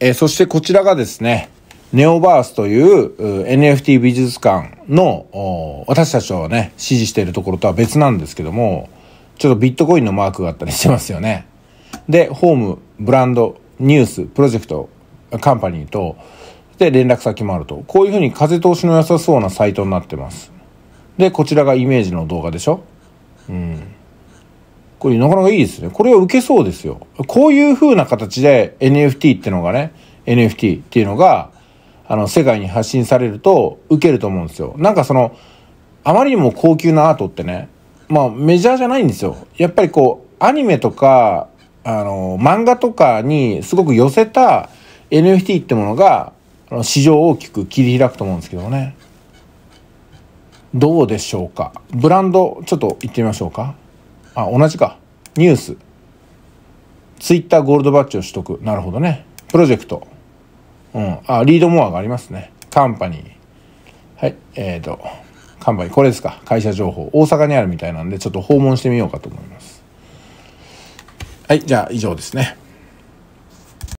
えー、そしてこちらがですね、ネオバースという NFT 美術館の私たちをね、支持しているところとは別なんですけども、ちょっとビットコインのマークがあったりしてますよね。で、ホーム、ブランド、ニュース、プロジェクト、カンパニーと、で、連絡先もあると。こういうふうに風通しの良さそうなサイトになってます。で、こちらがイメージの動画でしょうん。これなかなかいいですね。これは受けそうですよ。こういう風な形で NFT ってのがね、NFT っていうのが、あの、世界に発信されると受けると思うんですよ。なんかその、あまりにも高級なアートってね、まあメジャーじゃないんですよ。やっぱりこう、アニメとか、あの、漫画とかにすごく寄せた NFT ってものが、市場を大きく切り開くと思うんですけどね。どうでしょうか。ブランド、ちょっと行ってみましょうか。あ、同じか。ニュース。ツイッターゴールドバッジを取得。なるほどね。プロジェクト。うん。あ、リードモアがありますね。カンパニー。はい。えっ、ー、と、カンパニー。これですか。会社情報。大阪にあるみたいなんで、ちょっと訪問してみようかと思います。はい。じゃあ、以上ですね。